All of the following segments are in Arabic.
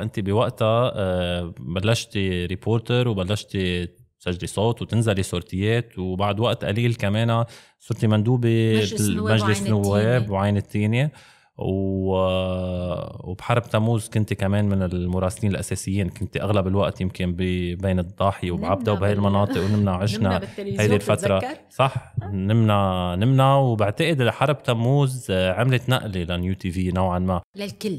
انت بوقتها آه، بلشتي ريبورتر وبلشتي تسجلي صوت وتنزلي صورتيات وبعد وقت قليل كمان صرتي مندوبه مجلس نواب وعين التينه و... وبحرب تموز كنت كمان من المراسلين الاساسيين كنت اغلب الوقت يمكن ب... بين الضاحيه وبعبده وبهي المناطق ونمنا عشنا هيدي الفتره بتذكر. صح نمنا آه. نمنا وبعتقد حرب تموز آه، عملت نقله لنيو تي في نوعا ما للكل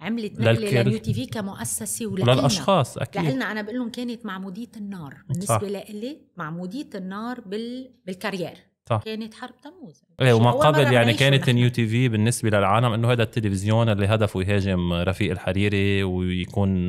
عملت نقله لنيو تي في كمؤسسه ولكلنا وللاشخاص اكيد لنا انا بقول لهم كانت معموديه النار بالنسبه لإلي معموديه النار بال... بالكارير صح. كانت حرب تموز ايه وما قبل يعني كانت نيو تي في بالنسبه للعالم انه هذا التلفزيون اللي هدفه يهاجم رفيق الحريري ويكون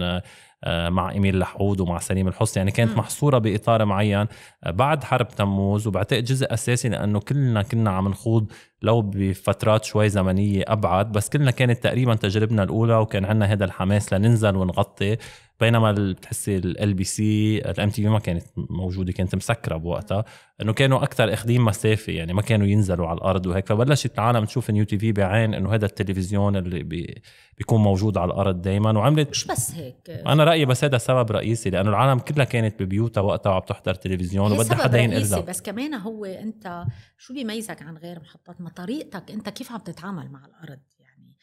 آه، مع إيميل لحود ومع سليم الحص يعني كانت محصورة بإطار معين آه، بعد حرب تموز وبعتقد جزء أساسي لأنه كلنا كنا عم نخوض لو بفترات شوي زمنية أبعد بس كلنا كانت تقريبا تجربنا الأولى وكان عندنا هذا الحماس لننزل ونغطي بينما بتحسي ال بي سي الام تي في ما كانت موجوده كانت مسكره بوقتها انه كانوا اكثر اخذين مسافه يعني ما كانوا ينزلوا على الارض وهيك فبلشت العالم تشوف نيو تي في بعين انه هذا التلفزيون اللي بي بيكون موجود على الارض دائما وعملت مش بس هيك انا برايي بس هذا سبب رئيسي لانه العالم كلها كانت ببيوتها وقتها وعم تحضر تلفزيون وبدها حدا ينقذها بس كمان هو انت شو بيميزك عن غير محطات ما طريقتك انت كيف عم تتعامل مع الارض يعني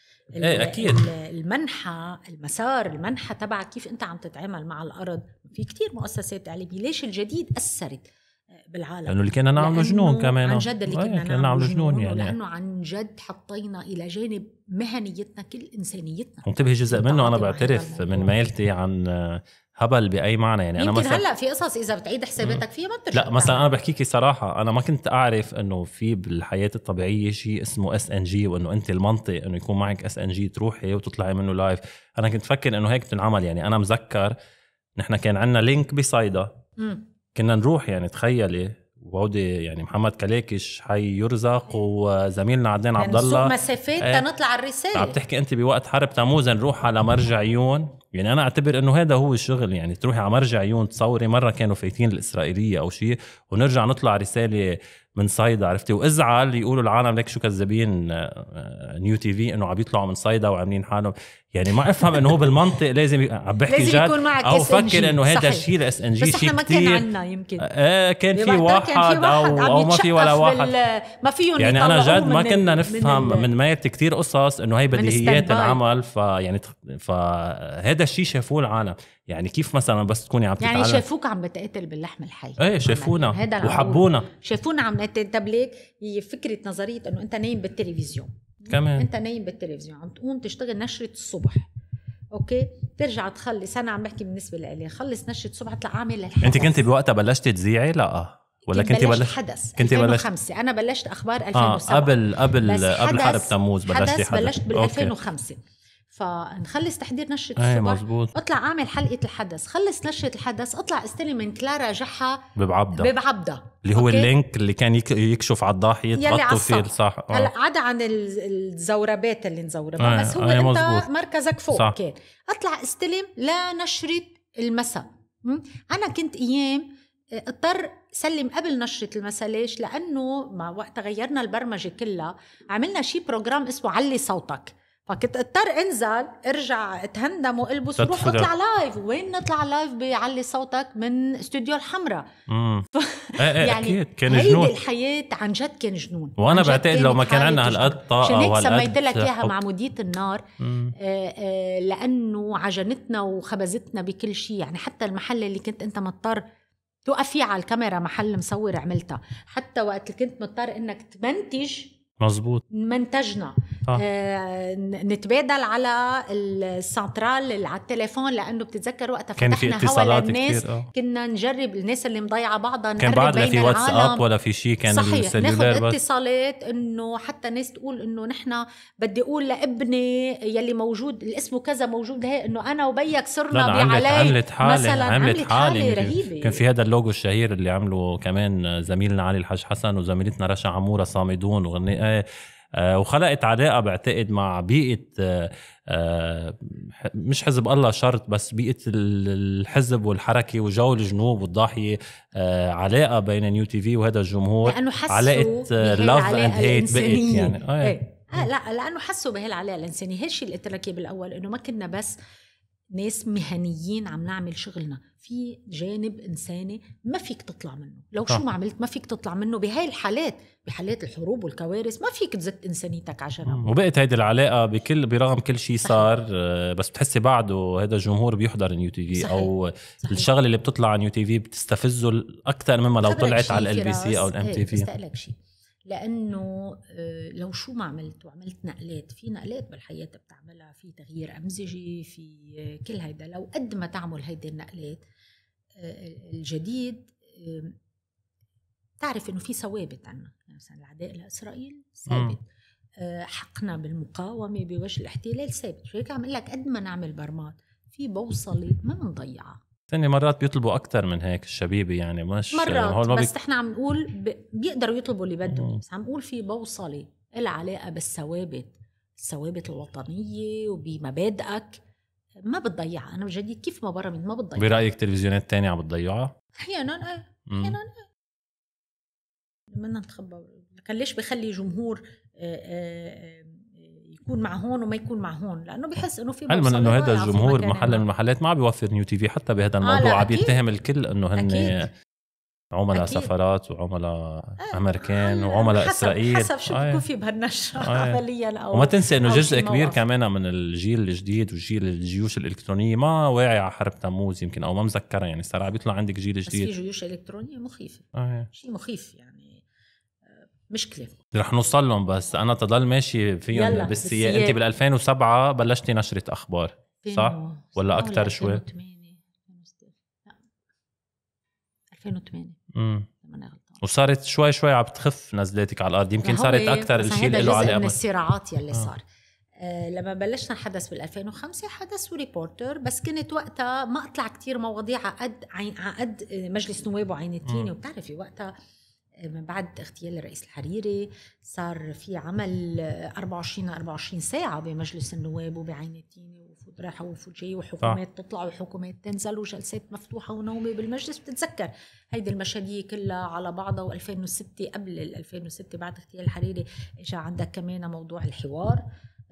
ايه اكيد المنحى المسار المنحى تبعك كيف انت عم تتعامل مع الارض في كتير مؤسسات اعلاميه ليش الجديد اثرت بالعالم لانه اللي كنا نعمله جنون كمان عن جد اللي كنا, نعمله نعمل جنون يعني لانه عن جد حطينا الى جانب مهنيتنا كل انسانيتنا انتبهي جزء منه انا بعترف من مايلتي عن هبل باي معنى يعني انا مثلا هلا في قصص اذا بتعيد حساباتك فيها ما بترجع لا مثلا انا بحكيكي صراحه انا ما كنت اعرف انه في بالحياه الطبيعيه شيء اسمه اس ان جي وانه انت المنطق انه يكون معك اس ان جي تروحي وتطلعي منه لايف انا كنت فكر انه هيك بتنعمل يعني انا مذكر نحن كان عندنا لينك بصيدا كنا نروح يعني تخيلي وهودي يعني محمد كلاكش حي يرزق وزميلنا عدنان يعني عبد الله يعني مسافات ايه تنطلع على الرساله عم تحكي انت بوقت حرب تموز نروح على مرجع عيون يعني انا اعتبر انه هذا هو الشغل يعني تروحي على مرجع عيون تصوري مره كانوا فايتين الاسرائيليه او شيء ونرجع نطلع رساله من صيدا عرفتي وازعل يقولوا العالم لك شو كذابين آه، آه، نيو تي في انه عم يطلعوا من صيدا وعاملين حالهم يعني ما افهم انه هو بالمنطق لازم عم بحكي لازم يكون معك او فكر انه هذا الشيء الاس ان جي بس احنا ما كان عنا يمكن ايه كان في واحد, او, أو ما في ولا واحد ما فيهم يعني انا جد ما كنا نفهم من, من كثير قصص انه هي بديهيات العمل فيعني فهذا الشيء شافوه العالم يعني كيف مثلا بس تكوني عم يعني تتعلم يعني شافوك عم بتقاتل باللحم الحي ايه شافونا وحبونا شافونا عم طب ليك هي فكره نظريه انه انت نايم بالتلفزيون كمان انت نايم بالتلفزيون عم تقوم تشتغل نشره الصبح اوكي ترجع تخلص انا عم بحكي بالنسبه لي خلص نشره الصبح اطلع اعمل الحدث انت كنت بوقتها بلشتي تذيعي لا ولا كنت بلشت حدث كنت بلشت 2005 انا بلشت اخبار 2007 اه قبل قبل قبل حرب تموز بلشت حدث, حدث بلشت بال 2005 فنخلص تحضير نشرة إيه، الصبح مزبوط. اطلع اعمل حلقة الحدث خلص نشرة الحدث اطلع استلم من كلارا جحا ببعبدة ببعبدة اللي هو أوكي. اللينك اللي كان يكشف على الضاحية تغطوا فيه صح آه. هلا عدا عن الزوربات اللي نزوربها أي. بس هو آه. انت مزبوط. مركزك فوق صح. كان اطلع استلم لنشرة المساء انا كنت ايام آه، اضطر سلم قبل نشرة المساء ليش؟ لأنه مع وقت غيرنا البرمجة كلها عملنا شي بروجرام اسمه علي صوتك فكنت اضطر انزل ارجع اتهندم والبس وروح اطلع لايف وين نطلع لايف بيعلي صوتك من استوديو الحمراء ف... إيه،, ايه يعني اكيد كان جنون الحياه عن جد كان جنون وانا بعتقد لو ما كان عندنا هالقد طاقه عشان هيك سميت لك اياها معموديه النار آآ آآ آه، آه، لانه عجنتنا وخبزتنا بكل شيء يعني حتى المحل اللي كنت انت مضطر توقف فيه على الكاميرا محل مصور عملتها حتى وقت اللي كنت مضطر انك تمنتج مزبوط منتجنا آه. آه، نتبادل على السنترال على التليفون لانه بتتذكر وقتها كان في اتصالات للناس آه. كنا نجرب الناس اللي مضيعه بعضها كان بعد لا في واتساب ولا في شيء كان صحيح ناخذ اتصالات انه حتى ناس تقول انه نحن بدي اقول لابني يلي موجود اسمه كذا موجود هي انه انا وبيك صرنا مثلا عملت حالي مثلا عملت حالي, حالي رهيبه كان في هذا اللوجو الشهير اللي عمله كمان زميلنا علي الحاج حسن وزميلتنا رشا عموره صامدون وغني آه، آه، وخلقت علاقه بعتقد مع بيئه آه، آه، مش حزب الله شرط بس بيئه الحزب والحركه وجو الجنوب والضاحيه علاقه بين نيو تي في وهذا الجمهور لانه حسوا علاقه لاف اند هيت بقت يعني إيه. آه. لا لانه حسوا بهالعلاقه الانسانيه هالشيء اللي قلت لك بالأول انه ما كنا بس ناس مهنيين عم نعمل شغلنا في جانب انساني ما فيك تطلع منه لو شو ما عملت ما فيك تطلع منه بهاي الحالات بحالات الحروب والكوارث ما فيك تزت انسانيتك عشان وبقت هيدي العلاقه بكل برغم كل شيء صار آه، بس بتحسي بعده هذا الجمهور بيحضر نيو تي في او صحيح. الشغله اللي بتطلع على نيو تي في بتستفزه اكثر مما لو طلعت على ال بي سي او الام تي في لانه آه، لو شو ما عملت وعملت نقلات في نقلات بالحياه بتعملها في تغيير امزجي في آه، كل هيدا لو قد ما تعمل هيدي النقلات آه، الجديد تعرف انه في ثوابت عنا يعني مثلا العداء لاسرائيل ثابت حقنا بالمقاومه بوجه الاحتلال ثابت هيك عم لك قد ما نعمل برمات في بوصله ما بنضيعها تاني مرات بيطلبوا اكثر من هيك الشبيبه يعني مش مرات هول ما بس احنا عم نقول بيقدروا يطلبوا اللي بدهم بس عم نقول في بوصله لها علاقه بالثوابت الثوابت الوطنيه وبمبادئك ما بتضيعها انا بجد كيف ما من ما بتضيعها برايك تلفزيونات تانية عم بتضيعها؟ احيانا ايه احيانا ايه بدنا نتخبى كان ليش بخلي جمهور آآ آه، آآ آه، يكون مع هون وما يكون مع هون لانه بحس انه في علما انه هذا الجمهور محل من المحلات ما عم بيوفر نيو تي في حتى بهذا آه، الموضوع عم يتهم الكل انه هن عملاء سفرات وعملاء آه، امريكان وعملاء حسب اسرائيل حسب شو آه. بيكون في بهالنشره عمليا او وما تنسى انه جزء كبير كمان من الجيل الجديد وجيل الجيوش الالكترونيه ما واعي على حرب تموز يمكن او ما مذكرها يعني صار عم يطلع عندك جيل جديد بس في جيوش الكترونيه مخيفه آه. شيء مخيف يعني مشكله رح نوصل لهم بس انا تضل ماشي فيهم بالسياق انت بال 2007 بلشتي نشره اخبار صح ولا اكثر شوي 2008 2008 امم وصارت شوي شوي عم تخف نزلاتك على الارض يمكن صارت إيه، اكثر الشيء اللي له علاقه من الصراعات يلي آه. صار آه لما بلشنا حدث بال 2005 حدث وريبورتر بس كنت وقتها ما اطلع كثير مواضيع على قد على قد مجلس نواب وعين التيني وبتعرفي وقتها من بعد اغتيال الرئيس الحريري صار في عمل 24 24 ساعة بمجلس النواب وبعين التينة وفوت رايحة وفوت جاي وحكومات تطلع وحكومات تنزل وجلسات مفتوحة ونومة بالمجلس بتتذكر هيدي المشاريع كلها على بعضها و2006 قبل 2006 بعد اغتيال الحريري اجى عندك كمان موضوع الحوار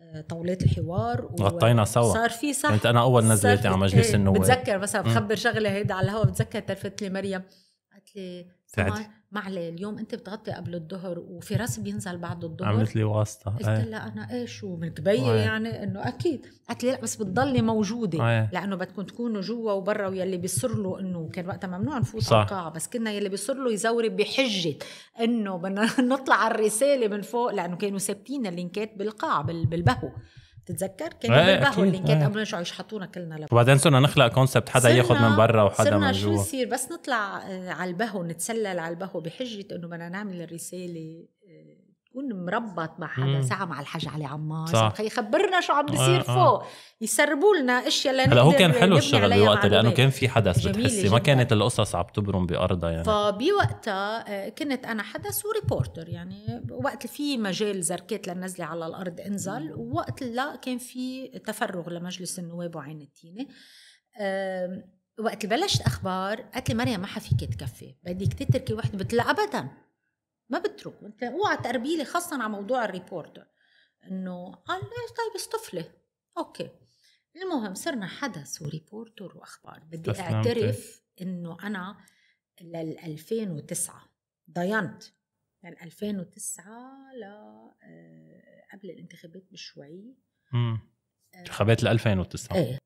آه، طاولات الحوار غطينا سوا صار في صح انت انا اول نزلتي على مجلس النواب بتذكر مثلا بخبر شغله هيدا على الهواء بتذكر تلفت لي مريم قالت لي سعدي معلي اليوم انت بتغطي قبل الظهر وفي راس بينزل بعد الظهر عملت لي واسطه قلت آه. لها انا ايش شو متبيه آه. يعني انه اكيد قالت لي لا بس بتضلي موجوده أيه. لانه بدكم تكونوا جوا وبرا ويلي بيصر له انه كان وقتها ممنوع نفوت صح. القاعه بس كنا يلي بيصر له يزوري بحجه انه بدنا نطلع على الرساله من فوق لانه كانوا ثابتين اللينكات بالقاعه بالبهو تتذكر كان ايه اللي اللينكات آه. قبل شو يشحطونا كلنا لبقى. وبعدين صرنا نخلق كونسبت حدا ياخذ من برا وحدا من جوا شو يصير بس نطلع آه، على البهو نتسلل على البهو بحجه انه بدنا نعمل الرساله يكون مربط مع حدا ساعه مع الحاج علي عمار صح يخبرنا شو عم آه، بيصير آه آه. فوق يسربوا لنا اشياء لنقدر هلا هو كان حلو الشغل بوقتها لانه كان في حدث بتحسي ما كانت القصص عم تبرم بارضها يعني فبوقتها آه، كنت انا حدث وريبورتر يعني وقت في مجال زركات للنزله على الارض انزل ووقت لا كان في تفرغ لمجلس النواب وعين التينه وقت بلشت اخبار قالت لي مريم ما حفيك تكفي بدك تتركي وحده قلت لها ابدا ما بترك انت اوعى تقربيلي لي خاصه على موضوع الريبورتر انه قال ايه طيب اصطفلي اوكي المهم صرنا حدث وريبورتر واخبار بدي اعترف انه انا لل 2009 ضينت من 2009 ل آه، قبل الانتخابات بشوي امم انتخابات ل 2009 ايه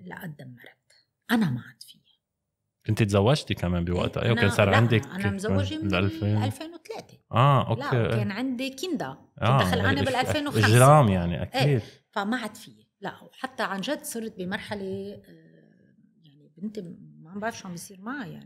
لا اتدمرت انا ما عاد فيها كنت تزوجتي كمان بوقتها ايوه كان صار عندك انا مزوجه من 2000 2008 اه اوكي لا كان عندي كندا آه. كنت بال 2005 اجرام يعني إيه، اكيد ايه فما عاد في لا وحتى عن جد صرت بمرحله آه، يعني بنتي ما عم بعرف شو عم بيصير معها يعني